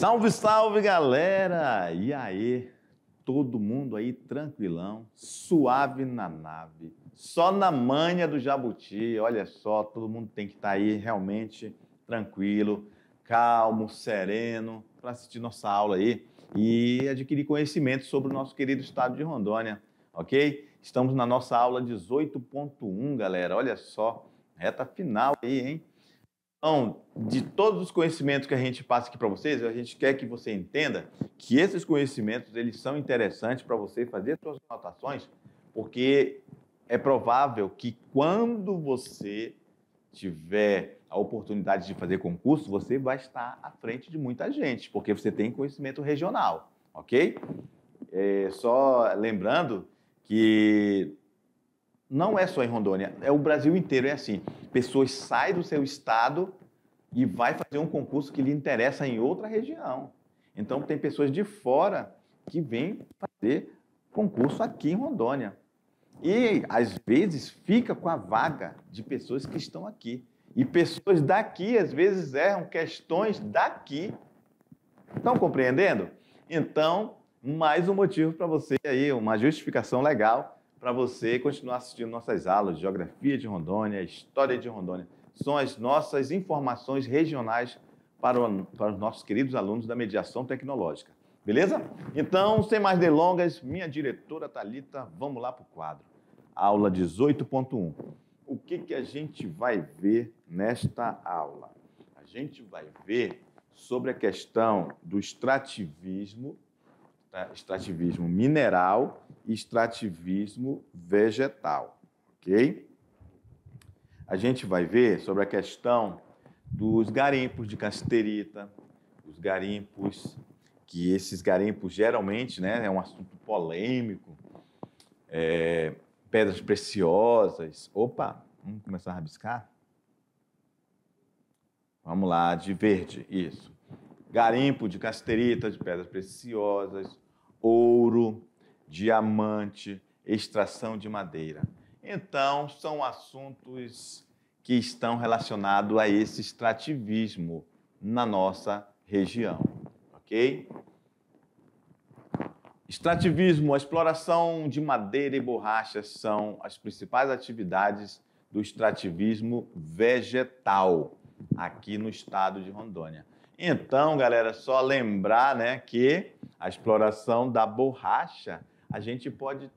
Salve, salve, galera! E aí? Todo mundo aí tranquilão, suave na nave, só na manha do jabuti. Olha só, todo mundo tem que estar tá aí realmente tranquilo, calmo, sereno, para assistir nossa aula aí e adquirir conhecimento sobre o nosso querido estado de Rondônia, ok? Estamos na nossa aula 18.1, galera. Olha só, reta final aí, hein? Então, de todos os conhecimentos que a gente passa aqui para vocês, a gente quer que você entenda que esses conhecimentos eles são interessantes para você fazer suas anotações, porque é provável que quando você tiver a oportunidade de fazer concurso, você vai estar à frente de muita gente, porque você tem conhecimento regional, ok? É, só lembrando que não é só em Rondônia, é o Brasil inteiro, é assim. Pessoas saem do seu estado e vai fazer um concurso que lhe interessa em outra região. Então tem pessoas de fora que vêm fazer concurso aqui em Rondônia. E às vezes fica com a vaga de pessoas que estão aqui. E pessoas daqui às vezes erram questões daqui. Estão compreendendo? Então, mais um motivo para você aí, uma justificação legal para você continuar assistindo nossas aulas de Geografia de Rondônia, História de Rondônia. São as nossas informações regionais para, o, para os nossos queridos alunos da mediação tecnológica. Beleza? Então, sem mais delongas, minha diretora Talita, vamos lá para o quadro. Aula 18.1. O que, que a gente vai ver nesta aula? A gente vai ver sobre a questão do extrativismo extrativismo mineral e extrativismo vegetal, ok? A gente vai ver sobre a questão dos garimpos de casterita, os garimpos, que esses garimpos geralmente, né, é um assunto polêmico, é, pedras preciosas, opa, vamos começar a rabiscar? Vamos lá, de verde, isso garimpo de casterita, de pedras preciosas, ouro, diamante, extração de madeira. Então, são assuntos que estão relacionados a esse extrativismo na nossa região, ok? Extrativismo, a exploração de madeira e borracha são as principais atividades do extrativismo vegetal aqui no estado de Rondônia. Então, galera, só lembrar né, que a exploração da borracha, a gente pode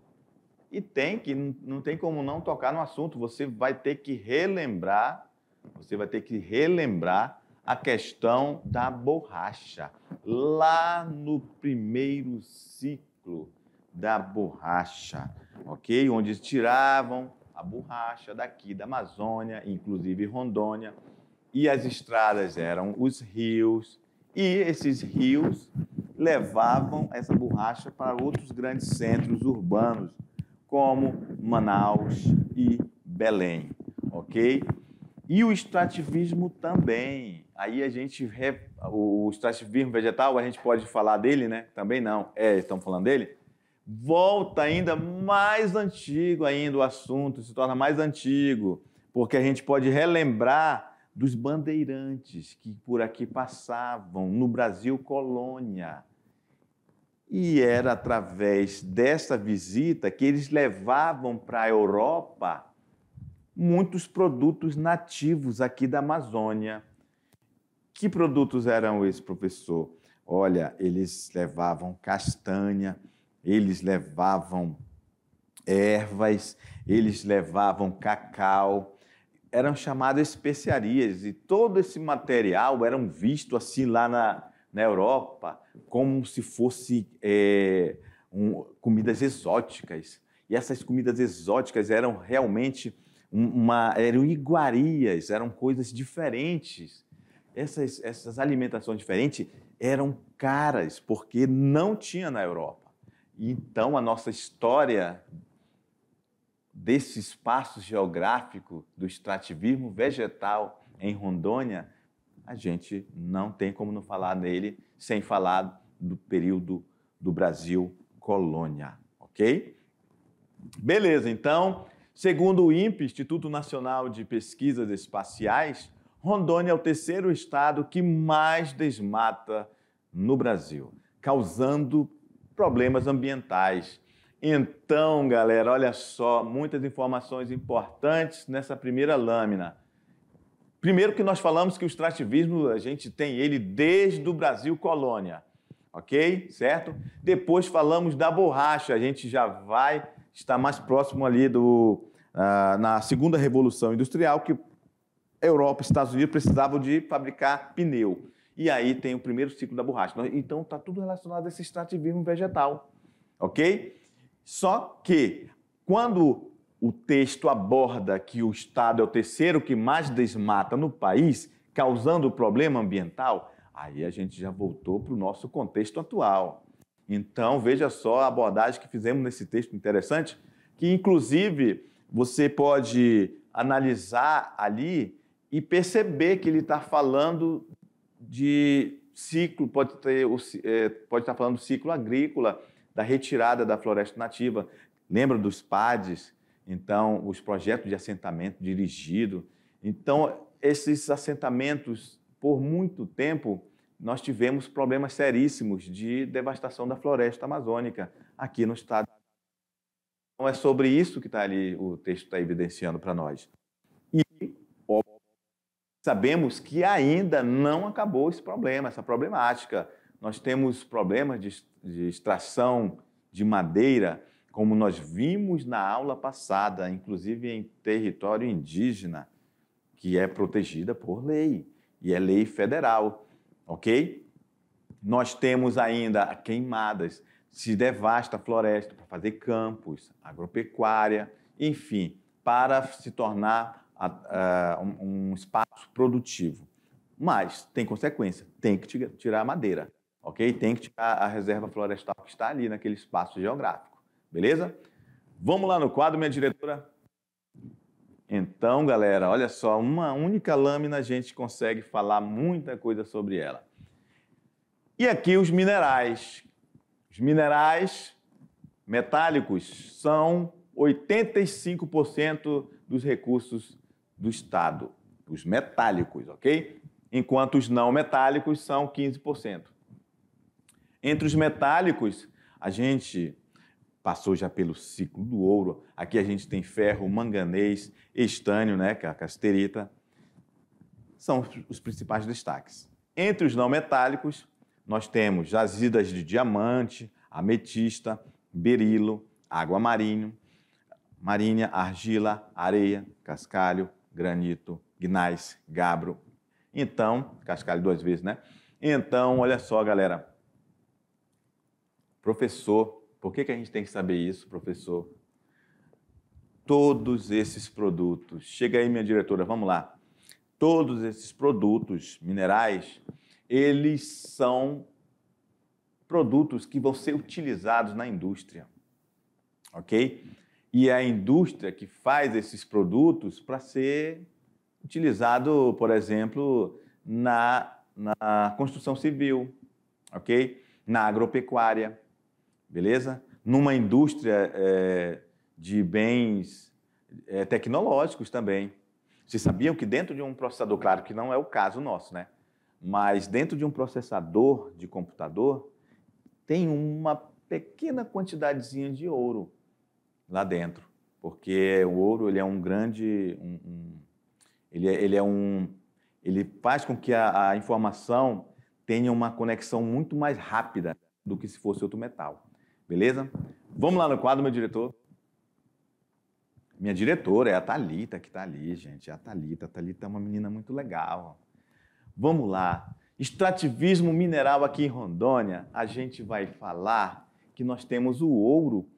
e tem que, não tem como não tocar no assunto. Você vai ter que relembrar, você vai ter que relembrar a questão da borracha. Lá no primeiro ciclo da borracha, ok? Onde tiravam a borracha daqui da Amazônia, inclusive Rondônia e as estradas eram os rios, e esses rios levavam essa borracha para outros grandes centros urbanos, como Manaus e Belém, ok? E o extrativismo também. Aí a gente. O extrativismo vegetal, a gente pode falar dele, né? Também não. É, estamos falando dele. Volta ainda mais antigo ainda o assunto, se torna mais antigo, porque a gente pode relembrar dos bandeirantes que por aqui passavam no Brasil colônia. E era através dessa visita que eles levavam para a Europa muitos produtos nativos aqui da Amazônia. Que produtos eram esses, professor? Olha, eles levavam castanha, eles levavam ervas, eles levavam cacau, eram chamadas especiarias e todo esse material era visto assim lá na, na Europa como se fosse é, um, comidas exóticas. E essas comidas exóticas eram realmente uma, eram iguarias, eram coisas diferentes. Essas, essas alimentações diferentes eram caras porque não tinha na Europa. Então a nossa história desse espaço geográfico do extrativismo vegetal em Rondônia, a gente não tem como não falar nele sem falar do período do Brasil colônia, ok? Beleza, então, segundo o INPE, Instituto Nacional de Pesquisas Espaciais, Rondônia é o terceiro estado que mais desmata no Brasil, causando problemas ambientais então, galera, olha só, muitas informações importantes nessa primeira lâmina. Primeiro que nós falamos que o extrativismo, a gente tem ele desde o Brasil colônia, ok? Certo? Depois falamos da borracha, a gente já vai estar mais próximo ali do, uh, na segunda revolução industrial, que Europa e Estados Unidos precisavam de fabricar pneu. E aí tem o primeiro ciclo da borracha. Então, está tudo relacionado a esse extrativismo vegetal, ok? Só que quando o texto aborda que o Estado é o terceiro que mais desmata no país, causando problema ambiental, aí a gente já voltou para o nosso contexto atual. Então, veja só a abordagem que fizemos nesse texto interessante, que inclusive você pode analisar ali e perceber que ele está falando de ciclo, pode, ter, eh, pode estar tá falando do ciclo agrícola, da retirada da floresta nativa. Lembra dos PADs? Então, os projetos de assentamento dirigido. Então, esses assentamentos, por muito tempo, nós tivemos problemas seríssimos de devastação da floresta amazônica aqui no estado. Então, é sobre isso que está ali, o texto está evidenciando para nós. E, ó, sabemos que ainda não acabou esse problema, essa problemática. Nós temos problemas de, de extração de madeira, como nós vimos na aula passada, inclusive em território indígena, que é protegida por lei, e é lei federal, ok? Nós temos ainda queimadas, se devasta a floresta para fazer campos, agropecuária, enfim, para se tornar um, um espaço produtivo. Mas tem consequência, tem que tirar a madeira ok? Tem que tirar a reserva florestal que está ali naquele espaço geográfico, beleza? Vamos lá no quadro, minha diretora. Então, galera, olha só, uma única lâmina a gente consegue falar muita coisa sobre ela. E aqui os minerais. Os minerais metálicos são 85% dos recursos do Estado, os metálicos, ok? Enquanto os não metálicos são 15%. Entre os metálicos, a gente passou já pelo ciclo do ouro. Aqui a gente tem ferro, manganês, estânio, né, que é a casterita. São os principais destaques. Entre os não metálicos, nós temos jazidas de diamante, ametista, berilo, água marinho, marinha, argila, areia, cascalho, granito, gnais, gabro. Então, cascalho duas vezes, né? Então, olha só, galera, Professor, por que, que a gente tem que saber isso, professor? Todos esses produtos, chega aí minha diretora, vamos lá. Todos esses produtos minerais, eles são produtos que vão ser utilizados na indústria, ok? E é a indústria que faz esses produtos para ser utilizado, por exemplo, na, na construção civil, ok? Na agropecuária, beleza? Numa indústria é, de bens é, tecnológicos também. Vocês sabiam que dentro de um processador, claro que não é o caso nosso, né? Mas dentro de um processador de computador tem uma pequena quantidadezinha de ouro lá dentro, porque o ouro ele é um grande, um, um, ele, é, ele é um, ele faz com que a, a informação tenha uma conexão muito mais rápida do que se fosse outro metal. Beleza? Vamos lá no quadro, meu diretor. Minha diretora é a Talita que está ali, gente. É a Talita. A Talita é uma menina muito legal. Vamos lá. Extrativismo mineral aqui em Rondônia. A gente vai falar que nós temos o ouro.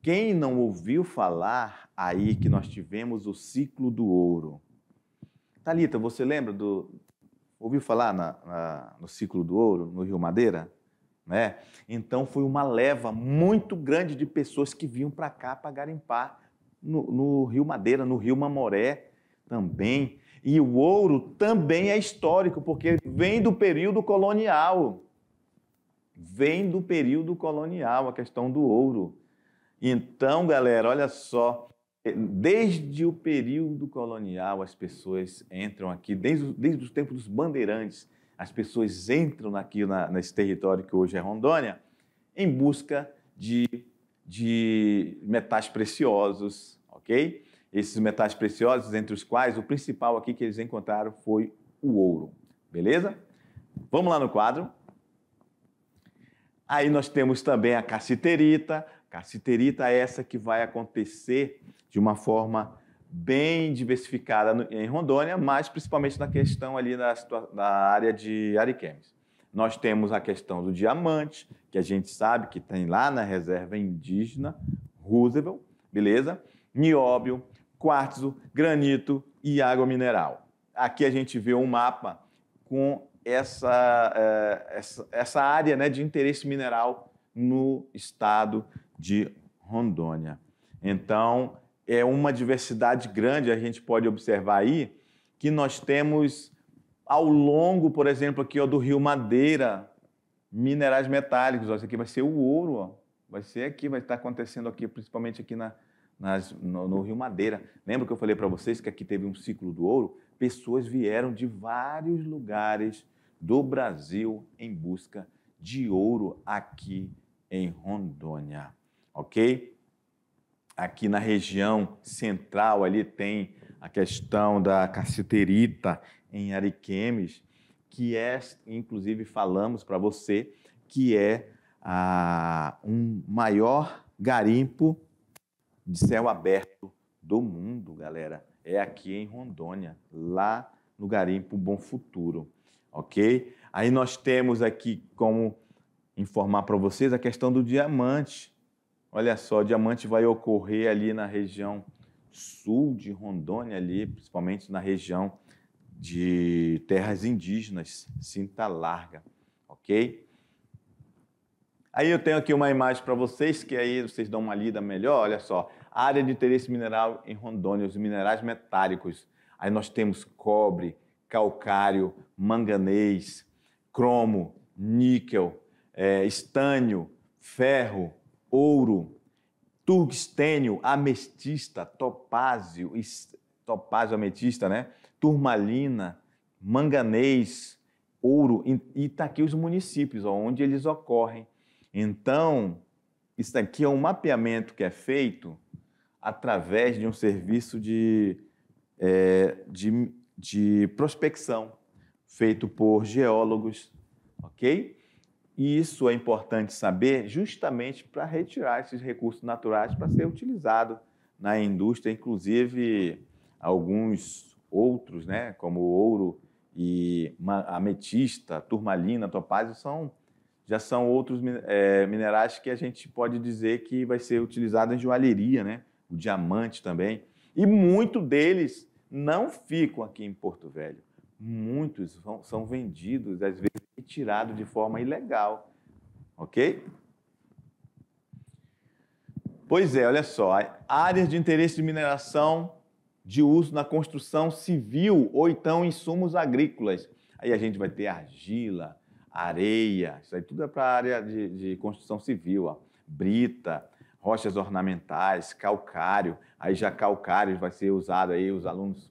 Quem não ouviu falar aí que nós tivemos o ciclo do ouro? Talita, você lembra do ouviu falar na, na, no ciclo do ouro no Rio Madeira? Né? Então foi uma leva muito grande de pessoas que vinham para cá para garimpar no, no, Rio Madeira, no Rio Mamoré também. E o ouro também é histórico, porque vem do período colonial. Vem do período colonial a questão do ouro. Então, galera, olha só. É, desde o período colonial, as pessoas entram aqui, desde, desde os tempos dos bandeirantes, as pessoas entram aqui na, nesse território que hoje é Rondônia em busca de, de metais preciosos, ok? Esses metais preciosos, entre os quais o principal aqui que eles encontraram foi o ouro, beleza? Vamos lá no quadro. Aí nós temos também a cassiterita. Cassiterita é essa que vai acontecer de uma forma bem diversificada em Rondônia, mas principalmente na questão ali da, da área de Ariquemes. Nós temos a questão do diamante, que a gente sabe que tem lá na reserva indígena, Roosevelt, beleza? Nióbio, quartzo, granito e água mineral. Aqui a gente vê um mapa com essa, eh, essa, área né, de interesse mineral no estado de Rondônia. Então, é uma diversidade grande, a gente pode observar aí, que nós temos ao longo, por exemplo, aqui ó, do Rio Madeira, minerais metálicos. Ó, isso aqui vai ser o ouro, ó. vai ser aqui, vai estar acontecendo aqui, principalmente aqui na, nas, no, no, Rio Madeira. Lembra que eu falei para vocês que aqui teve um ciclo do ouro? Pessoas vieram de vários lugares do Brasil em busca de ouro aqui em Rondônia, ok? aqui na região central ali tem a questão da cassiterita em Ariquemes, que é, inclusive falamos para você, que é a, um maior garimpo de céu aberto do mundo, galera. É aqui em Rondônia, lá no garimpo Bom Futuro, ok? Aí nós temos aqui como informar para vocês a questão do diamante, Olha só, diamante vai ocorrer ali na região sul de Rondônia, ali, principalmente na região de terras indígenas, cinta larga, ok? Aí eu tenho aqui uma imagem para vocês, que aí vocês dão uma lida melhor, olha só. Área de interesse mineral em Rondônia, os minerais metálicos. Aí nós temos cobre, calcário, manganês, cromo, níquel, é, estânio, ferro, ouro, turgstênio, amestista, topázio, topázio, ametista, né? Turmalina, manganês, ouro, e está aqui os municípios ó, onde eles ocorrem. Então, isso aqui é um mapeamento que é feito através de um serviço de, é, de, de prospecção feito por geólogos, ok? E isso é importante saber justamente para retirar esses recursos naturais para ser utilizado na indústria, inclusive alguns outros, né, como o ouro e ametista, turmalina, topázio, são, já são outros é, minerais que a gente pode dizer que vai ser utilizado em joalheria, né, o diamante também. E muito deles não ficam aqui em Porto Velho. Muitos são vendidos, às vezes, e tirado de forma ilegal. Ok? Pois é, olha só. Áreas de interesse de mineração de uso na construção civil ou então insumos agrícolas. Aí a gente vai ter argila, areia, isso aí tudo é para a área de, de, construção civil, ó. brita, rochas ornamentais, calcário. Aí já calcário vai ser usado aí, os alunos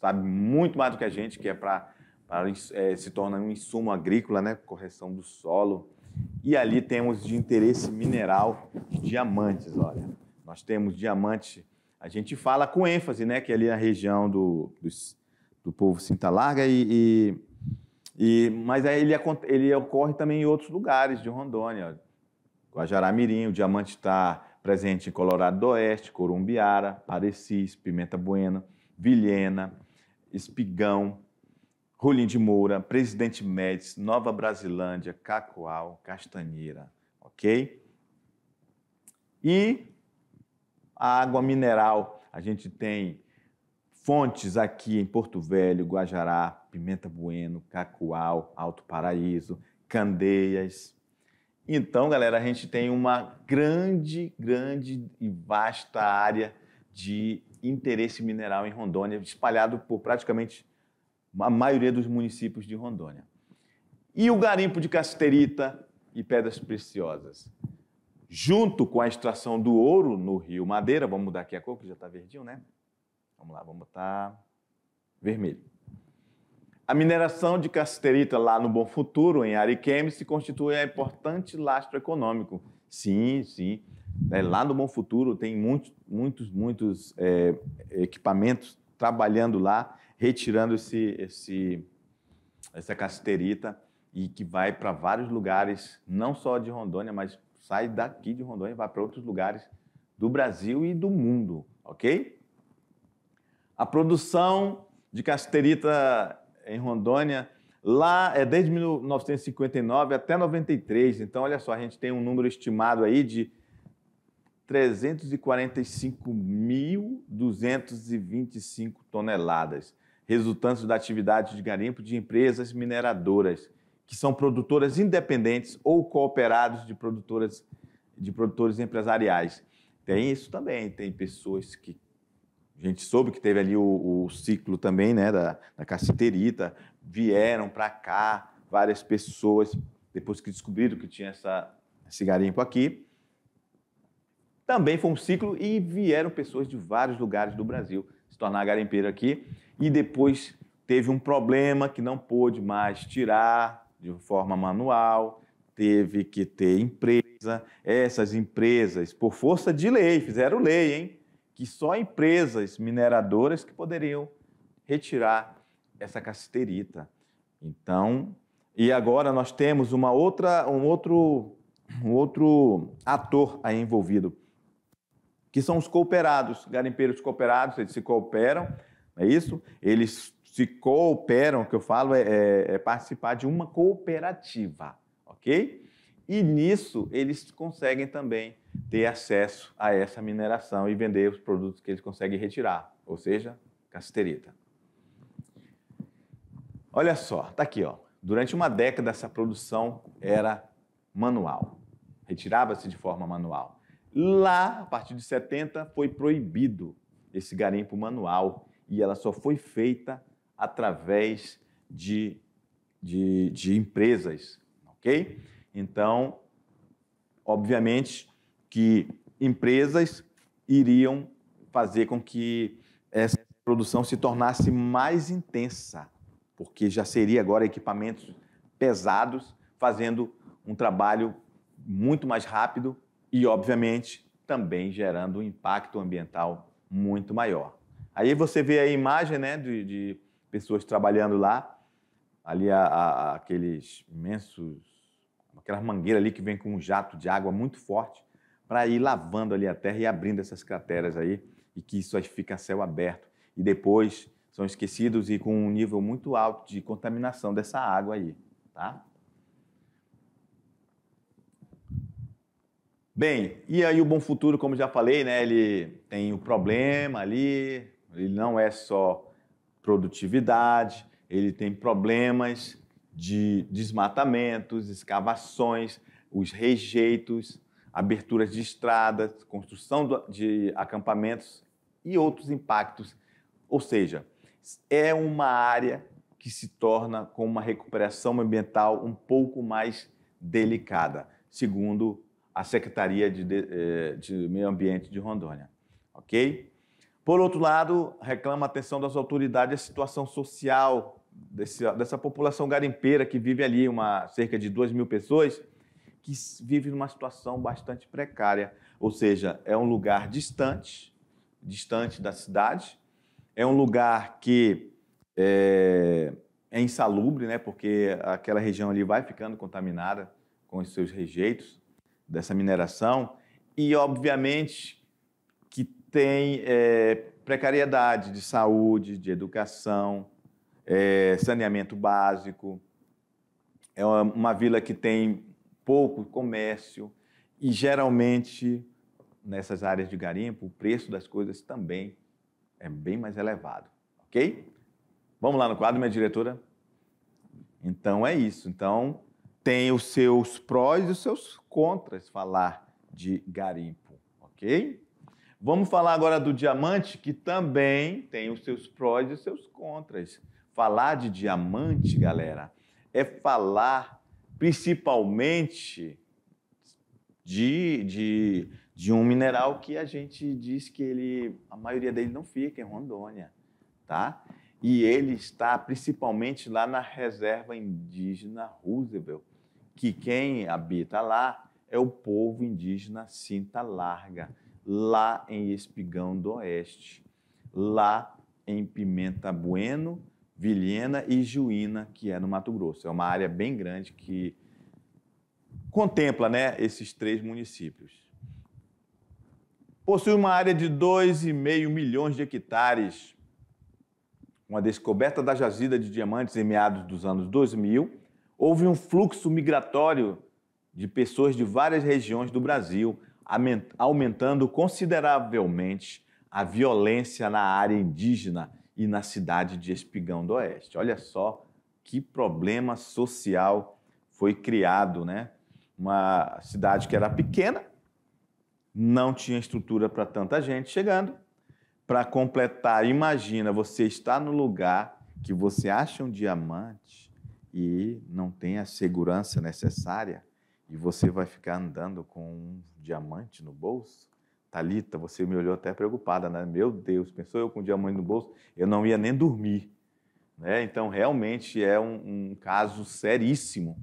sabem muito mais do que a gente, que é para para, é, se torna um insumo agrícola, né? correção do solo. E ali temos de interesse mineral diamantes, olha. Nós temos diamante, a gente fala com ênfase, né? Que é ali é a região do, do, do povo cinta larga e, e, e mas ele, ele ocorre também em outros lugares de Rondônia. Guajará-Mirim, o diamante está presente em Colorado do Oeste, Corumbiara, Parecis, Pimenta Buena, Vilhena, Espigão, Rolim de Moura, Presidente Médici, Nova Brasilândia, Cacoal, Castanheira, ok? E a água mineral, a gente tem fontes aqui em Porto Velho, Guajará, Pimenta Bueno, Cacoal, Alto Paraíso, Candeias. Então, galera, a gente tem uma grande, grande e vasta área de interesse mineral em Rondônia, espalhado por praticamente a maioria dos municípios de Rondônia. E o garimpo de casterita e pedras preciosas. Junto com a extração do ouro no Rio Madeira, vamos mudar aqui a cor, que já está verdinho, né? Vamos lá, vamos botar vermelho. A mineração de casterita lá no Bom Futuro, em Ariquemes, se constitui um importante lastro econômico. Sim, sim. É, lá no Bom Futuro tem muitos, muitos, muitos é, equipamentos trabalhando lá retirando esse, esse, essa casterita e que vai para vários lugares, não só de Rondônia, mas sai daqui de Rondônia e vai para outros lugares do Brasil e do mundo, ok? A produção de casterita em Rondônia lá é desde 1959 até 93. Então, olha só, a gente tem um número estimado aí de 345.225 toneladas resultantes da atividade de garimpo de empresas mineradoras, que são produtoras independentes ou cooperados de produtoras de produtores empresariais. Tem isso também, tem pessoas que a gente soube que teve ali o, o ciclo também, né, da, da cassiterita, vieram para cá várias pessoas depois que descobriram que tinha essa esse garimpo aqui. Também foi um ciclo e vieram pessoas de vários lugares do Brasil tornar garimpeiro aqui e depois teve um problema que não pôde mais tirar de forma manual, teve que ter empresa. Essas empresas, por força de lei, fizeram lei, hein? Que só empresas mineradoras que poderiam retirar essa cassiterita. Então, e agora nós temos uma outra, um outro, um outro ator aí envolvido, que são os cooperados, garimpeiros cooperados, eles se cooperam, é isso? Eles se cooperam, o que eu falo é, é, é participar de uma cooperativa, ok? E nisso eles conseguem também ter acesso a essa mineração e vender os produtos que eles conseguem retirar, ou seja, casterita. Olha só, tá aqui, ó. Durante uma década essa produção era manual, retirava-se de forma manual. Lá, a partir de 70, foi proibido esse garimpo manual e ela só foi feita através de, de, de empresas, ok? Então, obviamente que empresas iriam fazer com que essa produção se tornasse mais intensa, porque já seria agora equipamentos pesados fazendo um trabalho muito mais rápido e, obviamente, também gerando um impacto ambiental muito maior. Aí você vê a imagem né, de, de pessoas trabalhando lá, ali a, a, aqueles imensos, aquelas mangueiras ali que vem com um jato de água muito forte para ir lavando ali a terra e abrindo essas crateras aí, e que isso aí fica a céu aberto. E depois são esquecidos e com um nível muito alto de contaminação dessa água aí, tá? Bem, e aí o Bom Futuro, como já falei, né, ele tem o um problema ali, ele não é só produtividade, ele tem problemas de desmatamentos, escavações, os rejeitos, aberturas de estradas, construção de acampamentos e outros impactos. Ou seja, é uma área que se torna com uma recuperação ambiental um pouco mais delicada, segundo à Secretaria de, de, eh, de Meio Ambiente de Rondônia. Ok? Por outro lado, reclama a atenção das autoridades a situação social desse, dessa população garimpeira que vive ali, uma, cerca de 2 mil pessoas, que vive numa situação bastante precária. Ou seja, é um lugar distante, distante da cidade, é um lugar que é, é insalubre, né, porque aquela região ali vai ficando contaminada com os seus rejeitos dessa mineração e, obviamente, que tem é, precariedade de saúde, de educação, é, saneamento básico. É uma, uma vila que tem pouco comércio e, geralmente, nessas áreas de garimpo, o preço das coisas também é bem mais elevado, ok? Vamos lá no quadro, minha diretora? Então é isso. Então, tem os seus prós e os seus contras falar de garimpo, ok? Vamos falar agora do diamante, que também tem os seus prós e os seus contras. Falar de diamante, galera, é falar principalmente de, de, de um mineral que a gente diz que ele, a maioria dele não fica em é Rondônia, tá? E ele está principalmente lá na reserva indígena Roosevelt, que quem habita lá é o povo indígena Cinta Larga, lá em Espigão do Oeste, lá em Pimenta Bueno, Vilhena e Juína, que é no Mato Grosso. É uma área bem grande que contempla né, esses três municípios. Possui uma área de 2,5 milhões de hectares. Com a descoberta da jazida de diamantes em meados dos anos 2000, houve um fluxo migratório de pessoas de várias regiões do Brasil, aumentando consideravelmente a violência na área indígena e na cidade de Espigão do Oeste. Olha só que problema social foi criado, né? Uma cidade que era pequena, não tinha estrutura para tanta gente chegando. Para completar, imagina você está no lugar que você acha um diamante e não tem a segurança necessária e você vai ficar andando com um diamante no bolso? Talita, você me olhou até preocupada, né? Meu Deus, pensou eu com um diamante no bolso? Eu não ia nem dormir. Né? Então, realmente é um, um caso seríssimo.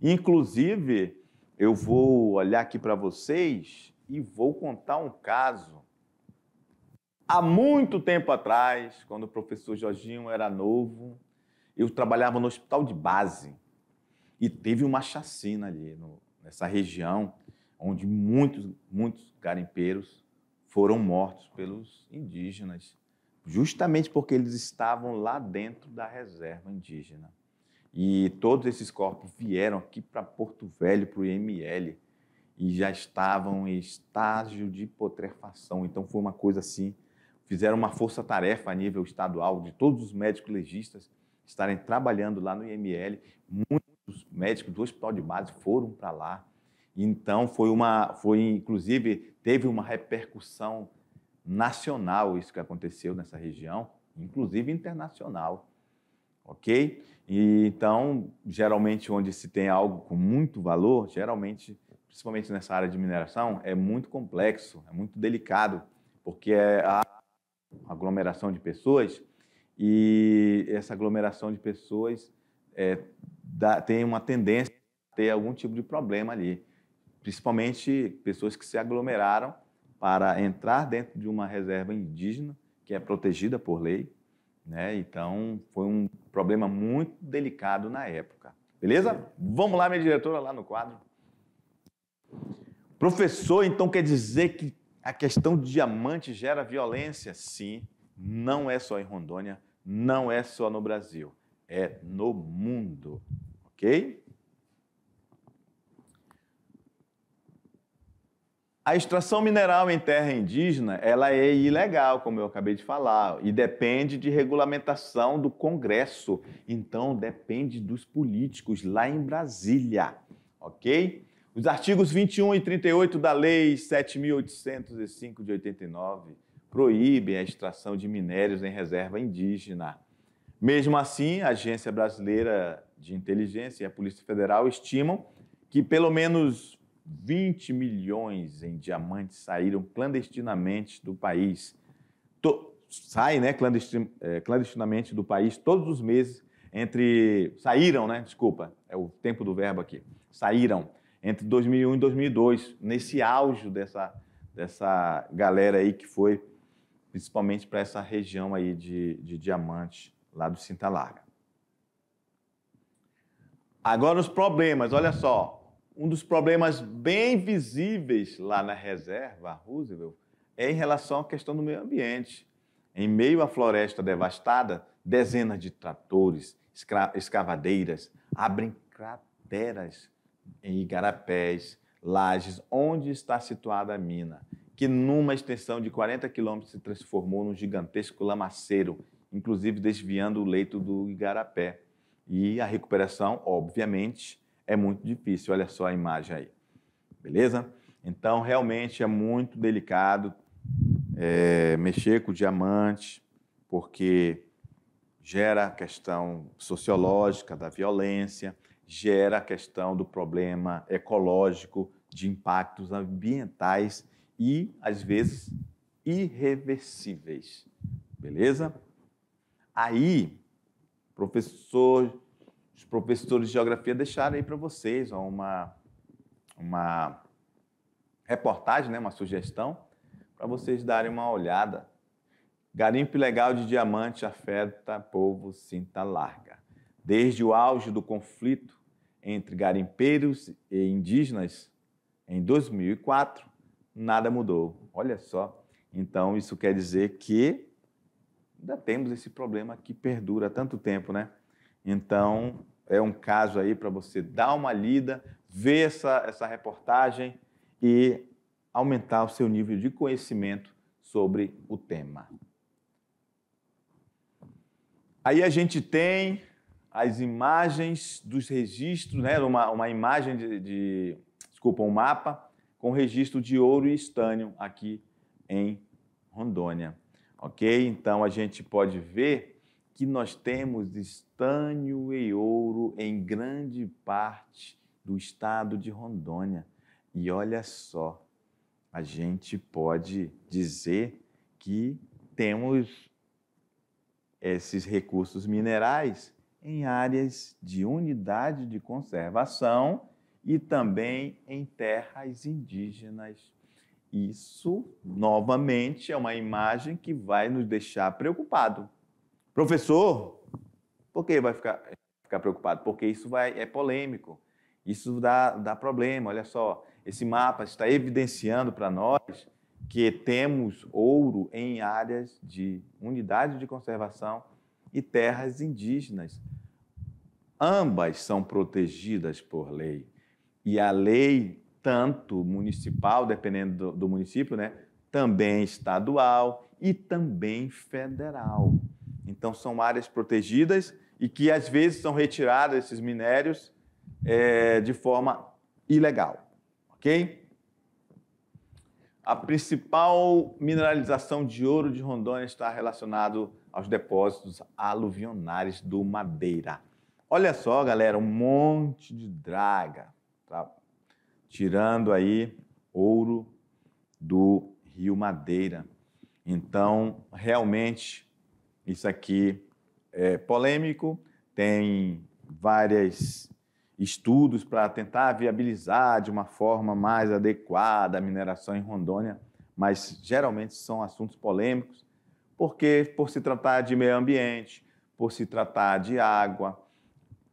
Inclusive, eu vou olhar aqui para vocês e vou contar um caso. Há muito tempo atrás, quando o professor Jorginho era novo, eu trabalhava no hospital de base e teve uma chacina ali no, nessa região onde muitos, muitos garimpeiros foram mortos pelos indígenas, justamente porque eles estavam lá dentro da reserva indígena. E todos esses corpos vieram aqui para Porto Velho, para o IML, e já estavam em estágio de putrefação. Então foi uma coisa assim, fizeram uma força-tarefa a nível estadual de todos os médicos legistas estarem trabalhando lá no IML. Muitos médicos do hospital de base foram para lá. Então foi uma, foi inclusive teve uma repercussão nacional isso que aconteceu nessa região, inclusive internacional, ok? E então geralmente onde se tem algo com muito valor, geralmente, principalmente nessa área de mineração, é muito complexo, é muito delicado, porque é a aglomeração de pessoas e essa aglomeração de pessoas é, dá, tem uma tendência a ter algum tipo de problema ali, principalmente pessoas que se aglomeraram para entrar dentro de uma reserva indígena que é protegida por lei, né? Então foi um problema muito delicado na época. Beleza? Vamos lá, minha diretora, lá no quadro. Professor, então quer dizer que a questão do diamante gera violência? Sim não é só em Rondônia, não é só no Brasil, é no mundo, ok? A extração mineral em terra indígena, ela é ilegal, como eu acabei de falar, e depende de regulamentação do Congresso. Então depende dos políticos lá em Brasília, OK? Os artigos 21 e 38 da Lei 7805 de 89 proíbem a extração de minérios em reserva indígena. Mesmo assim, a Agência Brasileira de Inteligência e a Polícia Federal estimam que pelo menos 20 milhões em diamantes saíram clandestinamente do país. To sai, né, é, clandestinamente do país todos os meses entre saíram, né? Desculpa, é o tempo do verbo aqui. Saíram entre 2001 e 2002, nesse auge dessa dessa galera aí que foi principalmente para essa região aí de, de diamante lá do Cinta Larga. Agora os problemas, olha só. Um dos problemas bem visíveis lá na reserva Roosevelt é em relação à questão do meio ambiente. Em meio à floresta devastada, dezenas de tratores, escavadeiras abrem crateras em igarapés, lajes, onde está situada a mina que numa extensão de 40 quilômetros se transformou num gigantesco lamaceiro, inclusive desviando o leito do Igarapé. E a recuperação, obviamente, é muito difícil. Olha só a imagem aí. Beleza? Então, realmente é muito delicado é, mexer com o diamante, porque gera a questão sociológica da violência, gera a questão do problema ecológico, de impactos ambientais e, às vezes, irreversíveis. Beleza? Aí, professor, os professores de geografia deixaram aí para vocês ó, uma, uma reportagem, né, uma sugestão, para vocês darem uma olhada. Garimpo legal de diamante afeta povo cinta larga. Desde o auge do conflito entre garimpeiros e indígenas, em 2004, nada mudou. Olha só. Então, isso quer dizer que ainda temos esse problema que perdura há tanto tempo, né? Então, é um caso aí para você dar uma lida, ver essa, essa reportagem e aumentar o seu nível de conhecimento sobre o tema. Aí a gente tem as imagens dos registros, né? uma, uma imagem de, de. Desculpa, um mapa com registro de ouro e estânio aqui em Rondônia. Ok? Então a gente pode ver que nós temos estânio e ouro em grande parte do estado de Rondônia. E olha só, a gente pode dizer que temos esses recursos minerais em áreas de unidade de conservação e também em terras indígenas. Isso, novamente, é uma imagem que vai nos deixar preocupado. Professor, por que vai ficar, ficar preocupado? Porque isso vai, é polêmico, isso dá, dá problema. Olha só, esse mapa está evidenciando para nós que temos ouro em áreas de unidade de conservação e terras indígenas. Ambas são protegidas por lei. E a lei, tanto municipal, dependendo do, do município, né, também estadual e também federal. Então, são áreas protegidas e que às vezes são retirados esses minérios é, de forma ilegal, ok? A principal mineralização de ouro de Rondônia está relacionado aos depósitos aluvionares do Madeira. Olha só, galera, um monte de draga, tá tirando aí ouro do Rio Madeira. Então, realmente, isso aqui é polêmico, tem vários estudos para tentar viabilizar de uma forma mais adequada a mineração em Rondônia, mas geralmente são assuntos polêmicos, porque por se tratar de meio ambiente, por se tratar de água,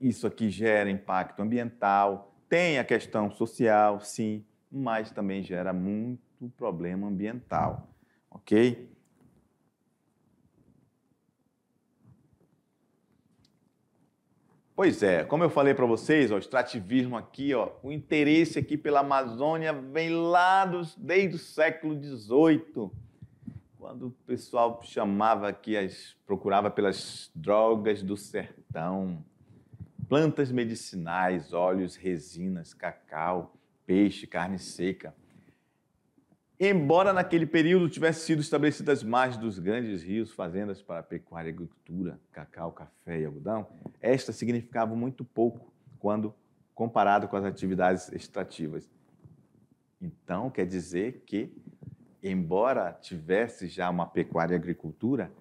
isso aqui gera impacto ambiental, tem a questão social, sim, mas também gera muito problema ambiental, ok? Pois é, como eu falei para vocês, ó, o extrativismo aqui, ó, o interesse aqui pela Amazônia vem lá dos, desde o século XVIII, quando o pessoal chamava aqui, as, procurava pelas drogas do sertão plantas medicinais, óleos, resinas, cacau, peixe, carne seca. Embora naquele período tivessem sido estabelecidas margens dos grandes rios, fazendas para pecuária, e agricultura, cacau, café e algodão, estas significavam muito pouco quando comparado com as atividades extrativas. Então, quer dizer que, embora tivesse já uma pecuária e agricultura,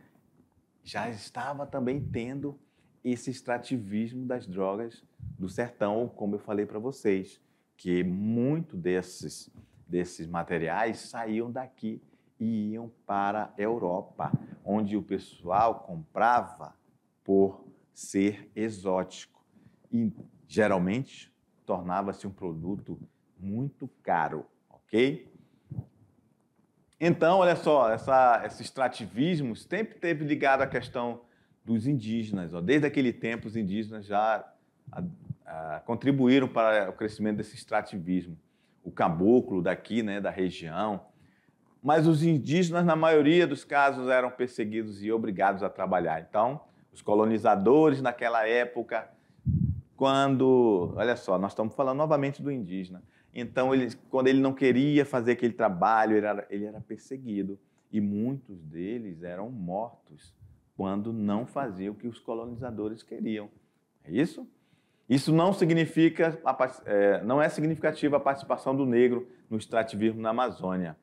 já estava também tendo esse extrativismo das drogas do sertão, como eu falei para vocês, que muito desses, desses materiais saíam daqui e iam para a Europa, onde o pessoal comprava por ser exótico e geralmente tornava-se um produto muito caro, ok? Então, olha só, essa, esse extrativismo sempre teve ligado à questão dos indígenas. Ó. Desde aquele tempo, os indígenas já a, a, contribuíram para o crescimento desse extrativismo. O caboclo daqui, né, da região. Mas os indígenas, na maioria dos casos, eram perseguidos e obrigados a trabalhar. Então, os colonizadores naquela época, quando. Olha só, nós estamos falando novamente do indígena. Então, ele, quando ele não queria fazer aquele trabalho, ele era, ele era perseguido. E muitos deles eram mortos quando não fazia o que os colonizadores queriam. É isso? Isso não significa, é, não é significativa a participação do negro no extrativismo na Amazônia.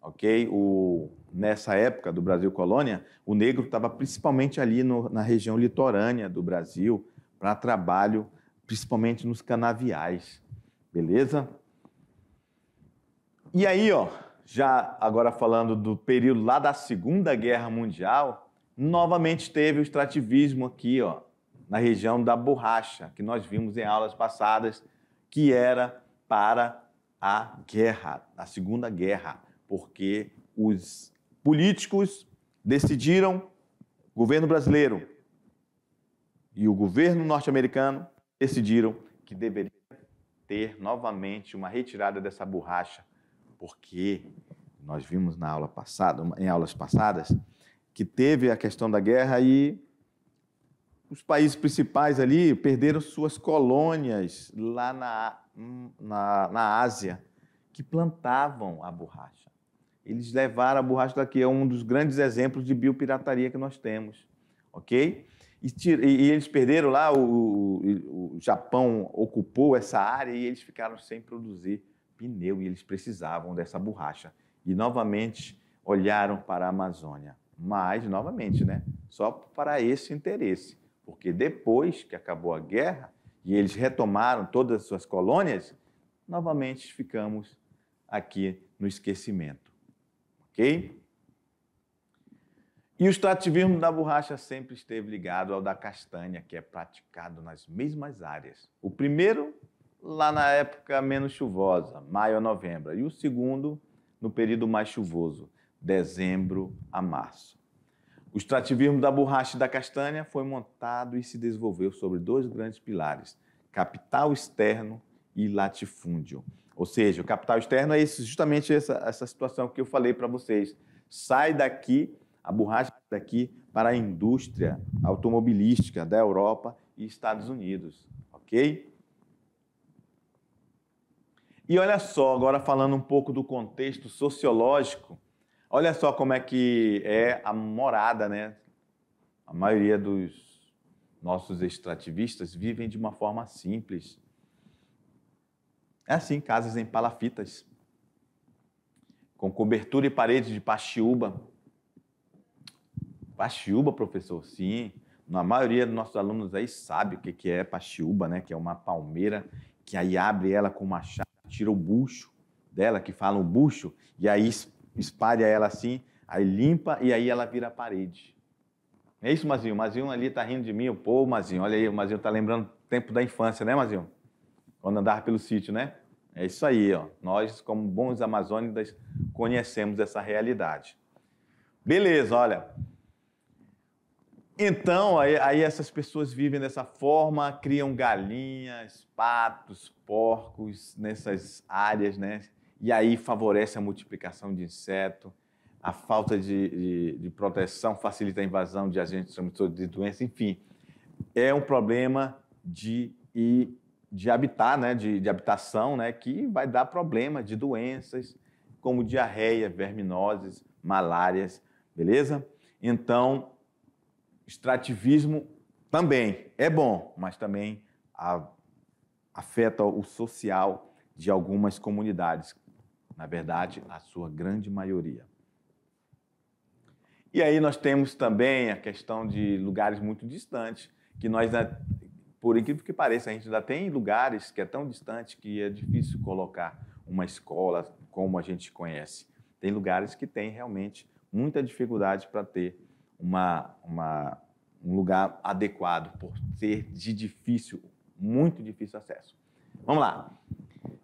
Ok? O, nessa época do Brasil colônia, o negro estava principalmente ali no, na região litorânea do Brasil para trabalho, principalmente nos canaviais. Beleza? E aí, ó, já agora falando do período lá da Segunda Guerra Mundial, novamente teve o extrativismo aqui, ó, na região da borracha, que nós vimos em aulas passadas, que era para a guerra, a Segunda Guerra, porque os políticos decidiram, o governo brasileiro e o governo norte-americano decidiram que deveria ter novamente uma retirada dessa borracha, porque nós vimos na aula passada, em aulas passadas, que teve a questão da guerra e os países principais ali perderam suas colônias lá na, na, na Ásia, que plantavam a borracha. Eles levaram a borracha daqui, é um dos grandes exemplos de biopirataria que nós temos, ok? E, e eles perderam lá, o, o, o Japão ocupou essa área e eles ficaram sem produzir pneu e eles precisavam dessa borracha. E novamente olharam para a Amazônia mas, novamente, né, só para esse interesse. Porque depois que acabou a guerra e eles retomaram todas as suas colônias, novamente ficamos aqui no esquecimento. Ok? E o extrativismo da borracha sempre esteve ligado ao da castanha, que é praticado nas mesmas áreas. O primeiro, lá na época menos chuvosa, maio a novembro, e o segundo, no período mais chuvoso, dezembro a março. O extrativismo da borracha e da castanha foi montado e se desenvolveu sobre dois grandes pilares: capital externo e latifúndio. Ou seja, o capital externo é esse, justamente essa, essa situação que eu falei para vocês. Sai daqui, a borracha daqui, para a indústria automobilística da Europa e Estados Unidos. Ok? E olha só, agora falando um pouco do contexto sociológico Olha só como é que é a morada, né? A maioria dos nossos extrativistas vivem de uma forma simples. É assim, casas em palafitas, com cobertura e parede de pachiúba. Pachiúba, professor? Sim. A maioria dos nossos alunos aí sabe o que é pachiúba, né? Que é uma palmeira que aí abre ela com machado, tira o bucho dela, que fala o bucho, e aí espalha ela assim, aí limpa e aí ela vira parede. É isso, Mazinho? Mazinho ali está rindo de mim. Pô, Mazinho, olha aí, o Mazinho está lembrando o tempo da infância, né, Mazinho? Quando andava pelo sítio, né? É isso aí, ó. Nós, como bons amazônidas conhecemos essa realidade. Beleza, olha. Então, aí, aí essas pessoas vivem dessa forma, criam galinhas, patos, porcos nessas áreas, né? e aí favorece a multiplicação de inseto, a falta de, de, de proteção facilita a invasão de agentes transmissores de doenças. enfim. É um problema de, de habitar, né, de, de habitação, né, que vai dar problema de doenças como diarreia, verminoses, malárias, beleza? Então, extrativismo também é bom, mas também a, afeta o social de algumas comunidades na verdade, a sua grande maioria. E aí nós temos também a questão de lugares muito distantes, que nós, né, por incrível que pareça, a gente ainda tem lugares que é tão distante que é difícil colocar uma escola como a gente conhece. Tem lugares que tem realmente muita dificuldade para ter uma, uma, um lugar adequado, por ser de difícil, muito difícil acesso. Vamos lá.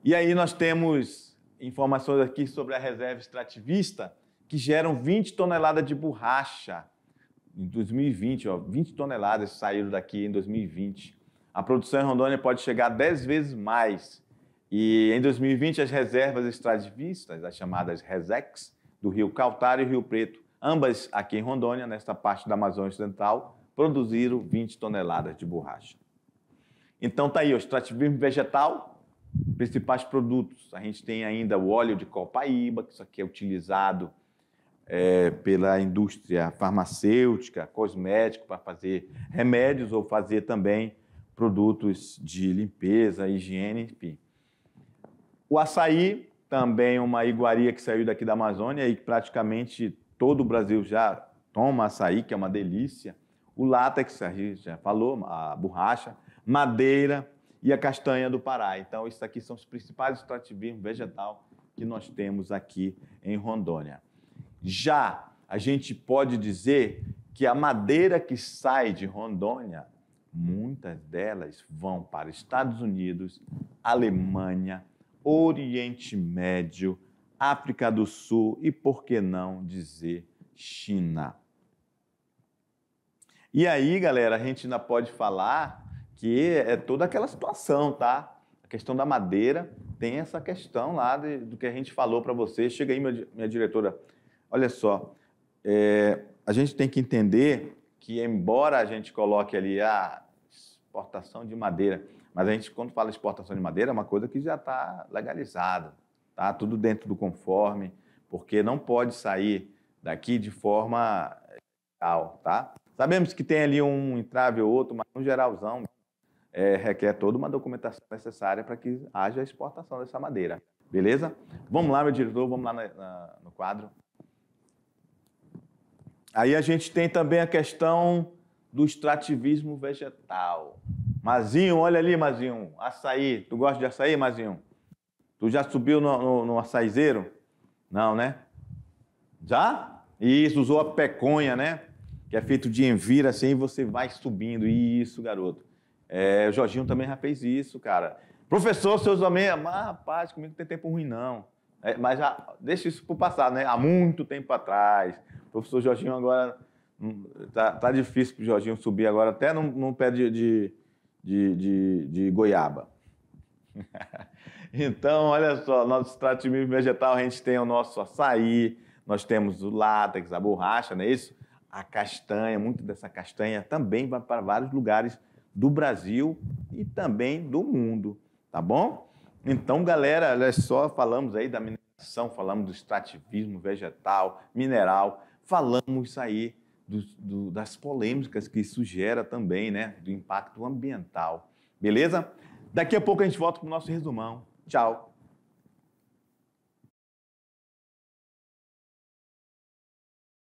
E aí nós temos informações aqui sobre a reserva extrativista, que geram 20 toneladas de borracha. Em 2020, ó, 20 toneladas saíram daqui em 2020. A produção em Rondônia pode chegar a 10 vezes mais. E em 2020, as reservas extrativistas, as chamadas RESEX, do Rio Cautário e Rio Preto, ambas aqui em Rondônia, nesta parte da Amazônia Ocidental, produziram 20 toneladas de borracha. Então tá aí, o extrativismo vegetal Principais produtos, a gente tem ainda o óleo de copaíba, que isso aqui é utilizado é, pela indústria farmacêutica, cosmético, para fazer remédios ou fazer também produtos de limpeza, higiene, enfim. O açaí, também uma iguaria que saiu daqui da Amazônia e que praticamente todo o Brasil já toma açaí, que é uma delícia. O látex, a gente já falou, a borracha, madeira, e a castanha do Pará. Então, isso aqui são os principais extrativismos vegetal que nós temos aqui em Rondônia. Já a gente pode dizer que a madeira que sai de Rondônia, muitas delas vão para Estados Unidos, Alemanha, Oriente Médio, África do Sul e, por que não dizer, China. E aí, galera, a gente ainda pode falar que é toda aquela situação, tá? A questão da madeira tem essa questão lá de, do que a gente falou para você. Chega aí, minha, minha diretora. Olha só, é, a gente tem que entender que, embora a gente coloque ali a ah, exportação de madeira, mas a gente, quando fala exportação de madeira, é uma coisa que já está legalizada, tá? Tudo dentro do conforme, porque não pode sair daqui de forma legal, tá? Sabemos que tem ali um entrave ou outro, mas um geralzão é, requer toda uma documentação necessária para que haja a exportação dessa madeira. Beleza? Vamos lá, meu diretor, vamos lá na, na, no quadro. Aí a gente tem também a questão do extrativismo vegetal. Mazinho, olha ali, Mazinho. Açaí. Tu gosta de açaí, Mazinho? Tu já subiu no, no, no açaizeiro? Não, né? Já? Isso, usou a peconha, né? Que é feito de envira assim e você vai subindo. Isso, garoto. É, o Jorginho também já fez isso, cara. Professor, seus amigos, ah, mas rapaz, comigo não tem tempo ruim, não. É, mas já, deixa isso para o passado, né? Há muito tempo atrás. O professor Jorginho agora. Hum, tá, tá difícil o Jorginho subir agora, até num, num pé de, de, de, de, de goiaba. então, olha só, nosso extrativismo vegetal, a gente tem o nosso açaí, nós temos o látex, a borracha, não é isso? A castanha, muito dessa castanha também vai para vários lugares do Brasil e também do mundo, tá bom? Então, galera, olha só, falamos aí da mineração, falamos do extrativismo vegetal, mineral, falamos aí do, do, das polêmicas que isso gera também, né? Do impacto ambiental, beleza? Daqui a pouco a gente volta para o nosso resumão. Tchau!